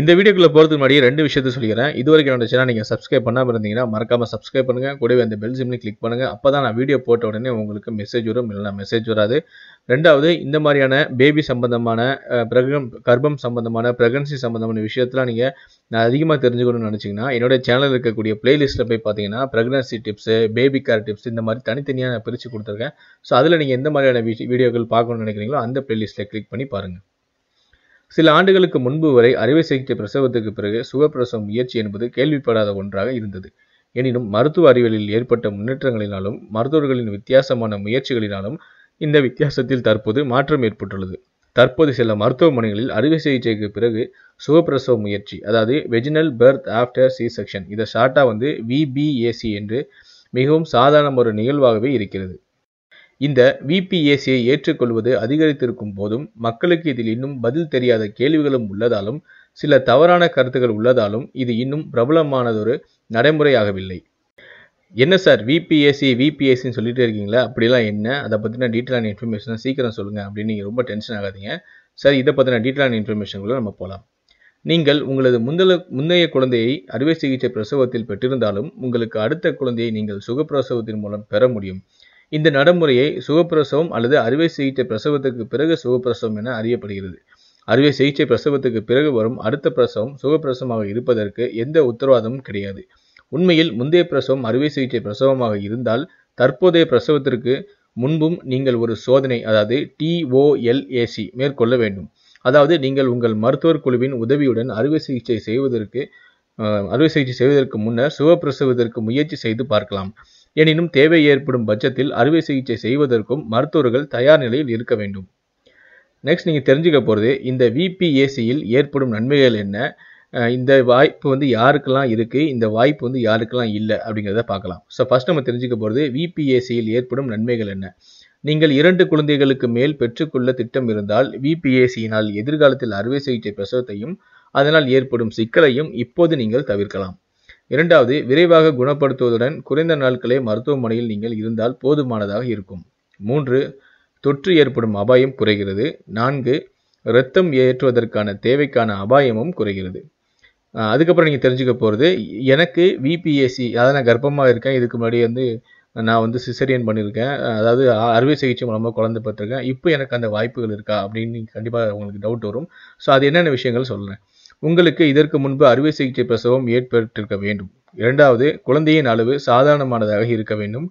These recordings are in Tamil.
இந்த வீடியோக்குள்ளே போகிறதுக்கு முன்னாடி ரெண்டு விஷயத்த சொல்லிக்கிறேன் இது வரைக்கும் சேனல் நீங்கள் சப்ஸ்கிரைப் பண்ணாமல் இருந்தீங்கன்னா மறக்காமல் சப்ஸ்கிரைப் பண்ணுங்கள் கூடவே அந்த பெல் சிம்னி கிளிக் பண்ணுங்கள் அப்போ தான் நான் வீடியோ போட்ட உடனே உங்களுக்கு மெசேஜ் வரும் இல்லைனா மெசேஜ் வராது ரெண்டாவது இந்த மாதிரியான பேபி சம்பந்தமான பிரகம் கர்ப்பம் சம்பந்தமான ப்ரெக்னன்சி சம்பந்தமான விஷயத்தெலாம் நீங்கள் நான் அதிகமாக தெரிஞ்சுக்கணும்னு நினச்சிங்கன்னா என்னோட சேனல் இருக்கக்கூடிய பிளேலிஸ்ட்டில் போய் பார்த்தீங்கன்னா pregnancy tips baby care tips இந்த மாதிரி தனித்தனியாக நான் பிரித்து கொடுத்துருக்கேன் ஸோ அதில் நீங்கள் எந்த மாதிரியான வீடியோக்கள் பார்க்கணும்னு நினைக்கிறீங்களோ அந்த பிளேலிஸ்ட்டில் கிளிக் பண்ணி பாருங்கள் சில ஆண்டுகளுக்கு முன்பு வரை அறுவை சிகிச்சை பிரசவத்துக்கு பிறகு சுகப்பிரசவ முயற்சி என்பது கேள்விப்படாத ஒன்றாக இருந்தது எனினும் மருத்துவ அறிவியலில் ஏற்பட்ட முன்னேற்றங்களினாலும் மருத்துவர்களின் வித்தியாசமான முயற்சிகளினாலும் இந்த வித்தியாசத்தில் தற்போது மாற்றம் ஏற்பட்டுள்ளது தற்போது சில மருத்துவமனைகளில் அறுவை சிகிச்சைக்கு பிறகு சுகப்பிரசவ முயற்சி அதாவது vaginal birth after C section இதை ஷார்ட்டாக வந்து விபிஏசி என்று மிகவும் சாதாரண ஒரு நிகழ்வாகவே இருக்கிறது இந்த விபிஎஸ்சியை ஏற்றுக்கொள்வது அதிகரித்திருக்கும் போதும் மக்களுக்கு இதில் இன்னும் பதில் தெரியாத கேள்விகளும் உள்ளதாலும் சில தவறான கருத்துகள் உள்ளதாலும் இது இன்னும் பிரபலமானதொரு நடைமுறையாகவில்லை என்ன சார் விபிஎஸ்சி விபிஎஸ்சின்னு சொல்லிட்டு இருக்கீங்களா அப்படிலாம் என்ன அதை பற்றின டீட்டெயிலான இன்ஃபர்மேஷனை சீக்கிரம் சொல்லுங்கள் அப்படின்னு நீங்கள் ரொம்ப டென்ஷன் ஆகாதீங்க சார் இதை பற்றின டீட்டெயிலான இன்ஃபர்மேஷன்களை நம்ம போகலாம் நீங்கள் உங்களது முந்தல முந்தைய குழந்தையை அறுவை சிகிச்சை பிரசவத்தில் பெற்றிருந்தாலும் உங்களுக்கு அடுத்த குழந்தையை நீங்கள் சுகப்பிரசவத்தின் மூலம் பெற முடியும் இந்த நடைமுறையை சுகப்பிரசவம் அல்லது அறுவை சிகிச்சை பிரசவத்துக்கு பிறகு சுகப்பிரசவம் என அறியப்படுகிறது அறுவை சிகிச்சை பிரசவத்துக்கு பிறகு வரும் அடுத்த பிரசவம் சுகப்பிரசவமாக இருப்பதற்கு எந்த உத்தரவாதமும் கிடையாது உண்மையில் முந்தைய பிரசவம் அறுவை சிகிச்சை பிரசவமாக இருந்தால் தற்போதைய பிரசவத்திற்கு முன்பும் நீங்கள் ஒரு சோதனை அதாவது டிஓஎல்ஏசி மேற்கொள்ள வேண்டும் அதாவது நீங்கள் உங்கள் மருத்துவர் குழுவின் உதவியுடன் அறுவை சிகிச்சை செய்வதற்கு அறுவை சிகிச்சை செய்வதற்கு முன்னர் சுகப்பிரசவத்திற்கு முயற்சி செய்து பார்க்கலாம் எனினும் தேவை ஏற்படும் பட்சத்தில் அறுவை சிகிச்சை செய்வதற்கும் மருத்துவர்கள் தயார் நிலையில் இருக்க வேண்டும் நெக்ஸ்ட் நீங்கள் தெரிஞ்சுக்க போகிறது இந்த விபிஏசியில் ஏற்படும் நன்மைகள் என்ன இந்த வாய்ப்பு வந்து யாருக்கெல்லாம் இருக்குது இந்த வாய்ப்பு வந்து யாருக்கெல்லாம் இல்லை அப்படிங்கிறத பார்க்கலாம் ஸோ ஃபஸ்ட் நம்ம தெரிஞ்சுக்க போகிறது விபிஏசியில் ஏற்படும் நன்மைகள் என்ன நீங்கள் இரண்டு குழந்தைகளுக்கு மேல் பெற்றுக்கொள்ள திட்டம் இருந்தால் விபிஏசியினால் எதிர்காலத்தில் அறுவை சிகிச்சை பிரசவத்தையும் அதனால் ஏற்படும் சிக்கலையும் இப்போது நீங்கள் தவிர்க்கலாம் இரண்டாவது விரைவாக குணப்படுத்துவதுடன் குறைந்த நாட்களே மருத்துவமனையில் நீங்கள் இருந்தால் போதுமானதாக இருக்கும் மூன்று தொற்று ஏற்படும் அபாயம் குறைகிறது நான்கு இரத்தம் ஏற்றுவதற்கான தேவைக்கான அபாயமும் குறைகிறது அதுக்கப்புறம் நீங்கள் தெரிஞ்சுக்க போகிறது எனக்கு விபிஏசி அதாவது நான் கர்ப்பமாக இருக்கேன் இதுக்கு முன்னாடி வந்து நான் வந்து சிசரியன் பண்ணியிருக்கேன் அதாவது அறுவை சிகிச்சை மூலமாக குழந்தை பார்த்துருக்கேன் இப்போ எனக்கு அந்த வாய்ப்புகள் இருக்கா அப்படின்னு கண்டிப்பாக உங்களுக்கு டவுட் வரும் ஸோ அது என்னென்ன விஷயங்கள் சொல்கிறேன் உங்களுக்கு இதற்கு முன்பு அறுவை சிகிச்சை பிரசவம் ஏற்பட்டிருக்க வேண்டும் இரண்டாவது குழந்தையின் அளவு சாதாரணமானதாக இருக்க வேண்டும்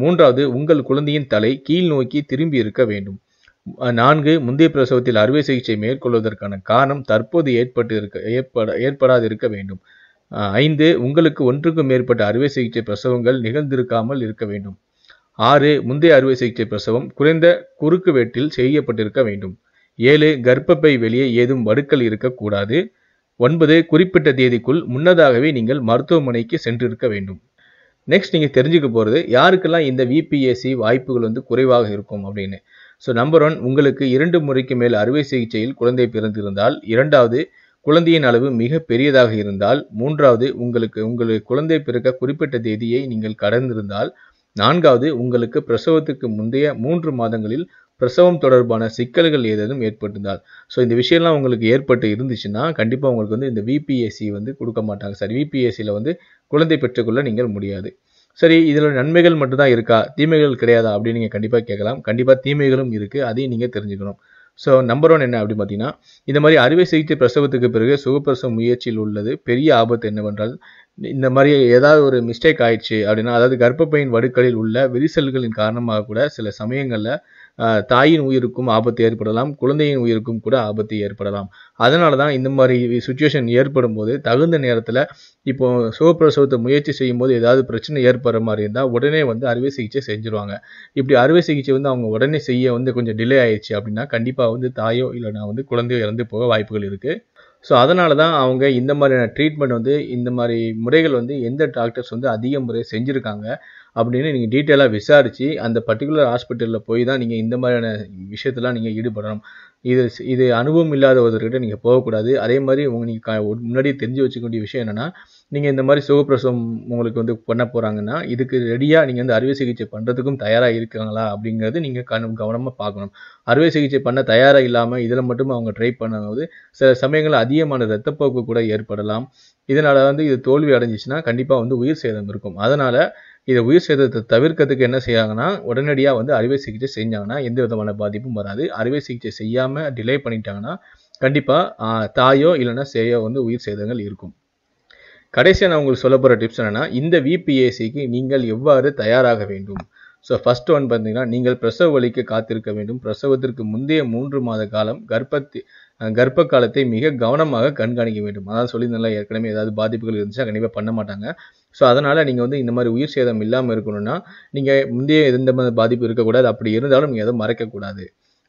மூன்றாவது உங்கள் குழந்தையின் தலை கீழ் நோக்கி திரும்பி இருக்க வேண்டும் நான்கு முந்தைய பிரசவத்தில் அறுவை சிகிச்சை மேற்கொள்வதற்கான காரணம் தற்போது ஏற்பட்டு இருக்க ஏற்பட ஏற்படாது இருக்க வேண்டும் ஐந்து உங்களுக்கு ஒன்றுக்கும் மேற்பட்ட அறுவை சிகிச்சை பிரசவங்கள் நிகழ்ந்திருக்காமல் இருக்க வேண்டும் ஆறு முந்தைய அறுவை சிகிச்சை பிரசவம் குறைந்த குறுக்கு வெட்டில் செய்யப்பட்டிருக்க வேண்டும் ஏழு கர்ப்பப்பை வெளியே ஏதும் வடுக்கல் இருக்கக்கூடாது ஒன்பது குறிப்பிட்ட தேதிக்குள் முன்னதாகவே நீங்கள் மருத்துவமனைக்கு சென்றிருக்க வேண்டும் நெக்ஸ்ட் நீங்கள் தெரிஞ்சுக்க போகிறது யாருக்கெல்லாம் இந்த விபிஎஸ்சி வாய்ப்புகள் வந்து குறைவாக இருக்கும் அப்படின்னு ஸோ நம்பர் ஒன் உங்களுக்கு இரண்டு முறைக்கு மேல் அறுவை சிகிச்சையில் குழந்தை பிறந்திருந்தால் இரண்டாவது குழந்தையின் அளவு மிக பெரியதாக இருந்தால் மூன்றாவது உங்களுக்கு உங்களுக்கு குழந்தை பிறக்க குறிப்பிட்ட தேதியை நீங்கள் கடந்திருந்தால் நான்காவது உங்களுக்கு பிரசவத்துக்கு முந்தைய மூன்று மாதங்களில் பிரசவம் தொடர்பான சிக்கல்கள் ஏதேனும் ஏற்பட்டிருந்தால் ஸோ இந்த விஷயம்லாம் உங்களுக்கு ஏற்பட்டு இருந்துச்சுன்னா கண்டிப்பாக உங்களுக்கு வந்து இந்த விபிஎஸ்சி வந்து கொடுக்க மாட்டாங்க சரி விபிஎஸ்சியில் வந்து குழந்தை பெற்றுக்கொள்ள நீங்கள் முடியாது சரி இதில் நன்மைகள் மட்டும்தான் இருக்கா தீமைகள் கிடையாதா அப்படின்னு நீங்கள் கண்டிப்பாக கேட்கலாம் கண்டிப்பாக தீமைகளும் இருக்குது அதையும் நீங்கள் தெரிஞ்சுக்கணும் ஸோ நம்பர் ஒன் என்ன அப்படின்னு பார்த்தீங்கன்னா இந்த மாதிரி அறுவை சிகிச்சை பிரசவத்துக்கு பிறகு சுகப்பிரசவ முயற்சியில் உள்ளது பெரிய ஆபத்து என்னவென்றால் இந்த மாதிரி ஏதாவது ஒரு மிஸ்டேக் ஆயிடுச்சு அப்படின்னா அதாவது கர்ப்பப்பையின் வடுக்களில் உள்ள விரிசல்களின் காரணமாக கூட சில சமயங்களில் தாயின் உயிருக்கும் ஆபத்து ஏற்படலாம் குழந்தையின் உயிருக்கும் கூட ஆபத்து ஏற்படலாம் அதனால தான் இந்த மாதிரி சுச்சுவேஷன் ஏற்படும் போது தகுந்த நேரத்தில் இப்போ சுகப்பிரசவத்தை முயற்சி செய்யும் போது ஏதாவது பிரச்சனை ஏற்படுற மாதிரி இருந்தால் உடனே வந்து அறுவை சிகிச்சை செஞ்சுருவாங்க இப்படி அறுவை சிகிச்சை வந்து அவங்க உடனே செய்ய வந்து கொஞ்சம் டிலே ஆயிடுச்சு அப்படின்னா கண்டிப்பாக வந்து தாயோ இல்லைனா வந்து குழந்தையோ இறந்து போக வாய்ப்புகள் இருக்குது ஸோ அதனால தான் அவங்க இந்த மாதிரியான ட்ரீட்மெண்ட் வந்து இந்த மாதிரி முறைகள் வந்து எந்த டாக்டர்ஸ் வந்து அதிக முறை செஞ்சுருக்காங்க அப்படின்னு நீங்கள் டீட்டெயிலாக விசாரித்து அந்த பர்டிகுலர் ஹாஸ்பிட்டலில் போய் தான் நீங்கள் இந்த மாதிரியான விஷயத்தெல்லாம் நீங்கள் ஈடுபடணும் இது இது அனுபவம் இல்லாத ஒருத்தர்கிட்ட நீங்கள் போகக்கூடாது அதே மாதிரி உங்கள் நீங்கள் முன்னாடி தெரிஞ்சு வச்சுக்க வேண்டிய விஷயம் என்னென்னா நீங்கள் இந்த மாதிரி சுகப்பிரசவம் உங்களுக்கு வந்து பண்ண போகிறாங்கன்னா இதுக்கு ரெடியாக நீங்கள் வந்து அறுவை சிகிச்சை பண்ணுறதுக்கும் தயாராக இருக்காங்களா அப்படிங்கிறது நீங்கள் கண் கவனமாக பார்க்கணும் அறுவை சிகிச்சை பண்ண தயாராக இல்லாமல் இதில் மட்டும் அவங்க ட்ரை பண்ணும்போது சில சமயங்களில் அதிகமான ரத்தப்போக்கு கூட ஏற்படலாம் இதனால் வந்து இது தோல்வி அடைஞ்சிச்சுன்னா கண்டிப்பாக வந்து உயிர் சேதம் இருக்கும் அதனால் இதை உயிர் சேதத்தை தவிர்க்கிறதுக்கு என்ன செய்யாங்கன்னா உடனடியாக வந்து அறுவை சிகிச்சை செஞ்சாங்கன்னா எந்த விதமான பாதிப்பும் வராது அறுவை சிகிச்சை செய்யாமல் டிலே பண்ணிட்டாங்கன்னா கண்டிப்பாக தாயோ இல்லைன்னா சேயோ வந்து உயிர் சேதங்கள் இருக்கும் கடைசியாக நான் உங்களுக்கு சொல்ல போகிற டிப்ஸ் என்னென்னா இந்த விபிஏசிக்கு நீங்கள் எவ்வாறு தயாராக வேண்டும் ஸோ ஃபஸ்ட் ஒன் பார்த்தீங்கன்னா நீங்கள் பிரசவ வழிக்கு காத்திருக்க வேண்டும் பிரசவத்திற்கு முந்தைய மூன்று மாத காலம் கர்ப்பத்தி கர்ப்ப காலத்தை மிக கவனமாக கண்காணிக்க வேண்டும் அதாவது சொல்லியிருந்தால ஏற்கனவே ஏதாவது பாதிப்புகள் இருந்துச்சா கண்டிப்பாக பண்ண மாட்டாங்க ஸோ அதனால் நீங்கள் வந்து இந்த மாதிரி உயிர் சேதம் இல்லாமல் இருக்கணும்னா நீங்கள் முந்தைய எந்த மாதிரி பாதிப்பு இருக்கக்கூடாது அப்படி இருந்தாலும் நீங்கள் அதை மறைக்கக்கூடாது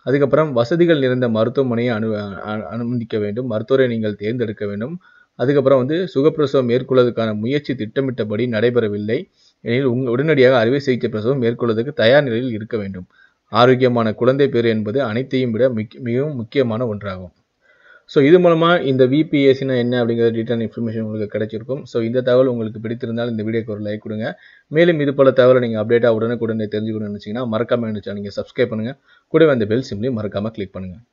அதுக்கப்புறம் வசதிகள் நிறைந்த மருத்துவமனையை அனு அனுமதிக்க வேண்டும் மருத்துவரை நீங்கள் தேர்ந்தெடுக்க வேண்டும் அதுக்கப்புறம் வந்து சுகப்பிரசவம் மேற்கொள்வதற்கான முயற்சி திட்டமிட்டபடி நடைபெறவில்லை எனில் உங்கள் உடனடியாக அறுவை சிகிச்சை பிரசவம் மேற்கொள்வதற்கு தயார் நிலையில் இருக்க வேண்டும் ஆரோக்கியமான குழந்தை பேர் என்பது அனைத்தையும் விட மிகவும் முக்கியமான ஒன்றாகும் ஸோ இது மூலமாக இந்த விபிஎஸ்சினா என்ன அப்படிங்கிற டீட்டெயில் இன்ஃபர்மேஷன் உங்களுக்கு கிடைச்சிருக்கும் ஸோ இந்த தகவல் உங்களுக்கு பிடித்திருந்தால் இந்த வீடியோக்கு ஒரு லைக் கொடுங்க மேலும் இது போல தகவலை நீங்கள் அப்டேட்டாக உடனே உடனே தெரிஞ்சுக்கணும்னு நினச்சிங்கன்னா மறக்காமல் நினச்சா நீங்கள் சப்ஸ்கிரைப் பண்ணுங்கள் கூடவே அந்த பெல் சிம்லையும் மறக்காமல் கிளிக் பண்ணுங்கள்